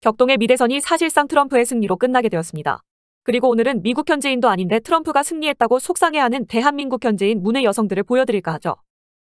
격동의 미대선이 사실상 트럼프의 승리로 끝나게 되었습니다. 그리고 오늘은 미국 현지인도 아닌데 트럼프가 승리했다고 속상해하는 대한민국 현지인 문외 여성들을 보여드릴까 하죠.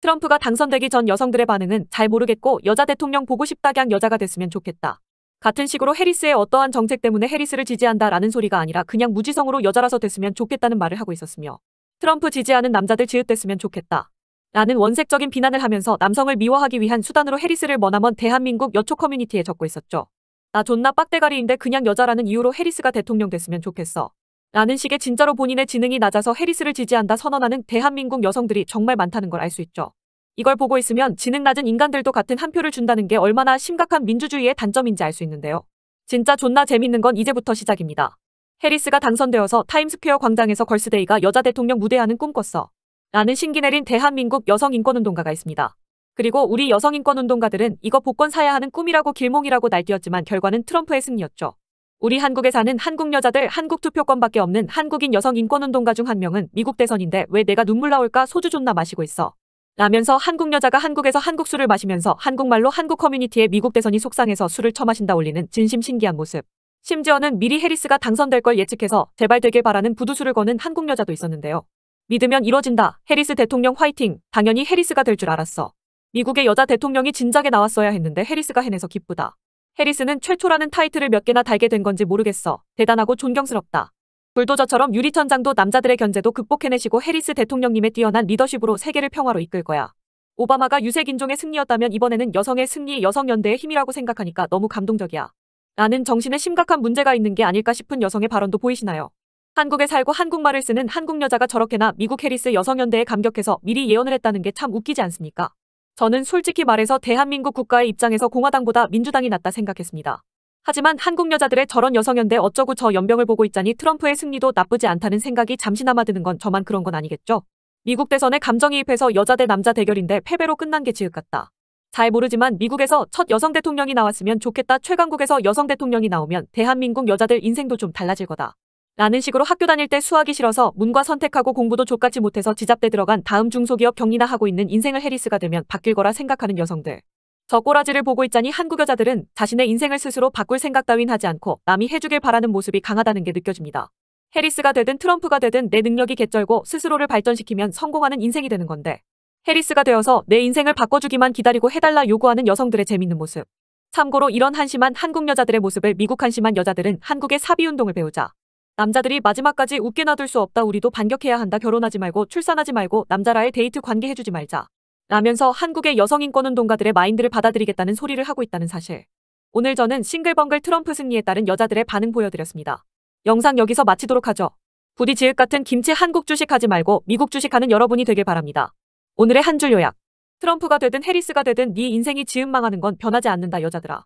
트럼프가 당선되기 전 여성들의 반응은 잘 모르겠고 여자 대통령 보고 싶다 냥 여자가 됐으면 좋겠다. 같은 식으로 해리스의 어떠한 정책 때문에 해리스를 지지한다라는 소리가 아니라 그냥 무지성으로 여자라서 됐으면 좋겠다는 말을 하고 있었으며 트럼프 지지하는 남자들 지읒됐으면 좋겠다. 라는 원색적인 비난을 하면서 남성을 미워하기 위한 수단으로 해리스를 머나먼 대한민국 여초 커뮤니티에 적고 있었죠. 나 존나 빡대가리인데 그냥 여자라는 이유로 해리스가 대통령 됐으면 좋겠어. 라는 식의 진짜로 본인의 지능이 낮아서 해리스를 지지한다 선언하는 대한민국 여성들이 정말 많다는 걸 알 수 있죠. 이걸 보고 있으면 지능 낮은 인간들도 같은 한 표를 준다는 게 얼마나 심각한 민주주의의 단점인지 알 수 있는데요. 진짜 존나 재밌는 건 이제부터 시작입니다. 해리스가 당선되어서 타임스퀘어 광장에서 걸스데이가 여자 대통령 무대하는 꿈꿨어. 라는 신기 내린 대한민국 여성인권운동가가 있습니다. 그리고 우리 여성인권운동가들은 이거 복권 사야 하는 꿈이라고 길몽이라고 날뛰었지만 결과는 트럼프의 승리였죠. 우리 한국에 사는 한국 여자들 한국 투표권밖에 없는 한국인 여성인권운동가 중 한 명은 미국 대선인데 왜 내가 눈물 나올까 소주 존나 마시고 있어. 라면서 한국 여자가 한국에서 한국 술을 마시면서 한국말로 한국 커뮤니티에 미국 대선이 속상해서 술을 처마신다 올리는 진심 신기한 모습. 심지어는 미리 해리스가 당선될 걸 예측해서 제발 되길 바라는 부두술을 거는 한국 여자도 있었는데요. 믿으면 이뤄진다. 해리스 대통령 화이팅. 당연히 해리스가 될 줄 알았어. 미국의 여자 대통령이 진작에 나왔어야 했는데 해리스가 해내서 기쁘다. 해리스는 최초라는 타이틀을 몇 개나 달게 된 건지 모르겠어. 대단하고 존경스럽다. 불도저처럼 유리천장도 남자들의 견제도 극복해내시고 해리스 대통령님의 뛰어난 리더십으로 세계를 평화로 이끌 거야. 오바마가 유색인종의 승리였다면 이번에는 여성의 승리, 여성연대의 힘이라고 생각하니까 너무 감동적이야. 나는 정신에 심각한 문제가 있는 게 아닐까 싶은 여성의 발언도 보이시나요? 한국에 살고 한국말을 쓰는 한국 여자가 저렇게나 미국 해리스 여성연대에 감격해서 미리 예언을 했다는 게 참 웃기지 않습니까? 저는 솔직히 말해서 대한민국 국가의 입장에서 공화당보다 민주당이 낫다 생각했습니다. 하지만 한국 여자들의 저런 여성연대 어쩌고 저 연병을 보고 있자니 트럼프의 승리도 나쁘지 않다는 생각이 잠시나마 드는 건 저만 그런 건 아니겠죠? 미국 대선에 감정이입해서 여자 대 남자 대결인데 패배로 끝난 게 지읒 같다. 잘 모르지만 미국에서 첫 여성 대통령이 나왔으면 좋겠다 최강국에서 여성 대통령이 나오면 대한민국 여자들 인생도 좀 달라질 거다. 라는 식으로 학교 다닐 때 수학이 싫어서 문과 선택하고 공부도 족같이 못해서 지잡대 들어간 다음 중소기업 경리나 하고 있는 인생을 해리스가 되면 바뀔 거라 생각하는 여성들. 저 꼬라지를 보고 있자니 한국 여자들은 자신의 인생을 스스로 바꿀 생각 따윈 하지 않고 남이 해주길 바라는 모습이 강하다는 게 느껴집니다. 해리스가 되든 트럼프가 되든 내 능력이 개쩔고 스스로를 발전시키면 성공하는 인생이 되는 건데 해리스가 되어서 내 인생을 바꿔주기만 기다리고 해달라 요구하는 여성들의 재밌는 모습. 참고로 이런 한심한 한국 여자들의 모습을 미국 한심한 여자들은 한국의 사비운동을 배우자 남자들이 마지막까지 웃게 놔둘 수 없다 우리도 반격해야 한다 결혼하지 말고 출산하지 말고 남자라의 데이트 관계해주지 말자 라면서 한국의 여성인권운 동가들의 마인드를 받아들이겠다는 소리를 하고 있다는 사실 오늘 저는 싱글벙글 트럼프 승리에 따른 여자들의 반응 보여드렸습니다. 영상 여기서 마치도록 하죠. 부디 지읒 같은 김치 한국 주식하지 말고 미국 주식하는 여러분이 되길 바랍니다. 오늘의 한 줄 요약 트럼프가 되든 해리스가 되든 네 인생이 지읒 망하는 건 변하지 않는다 여자들아.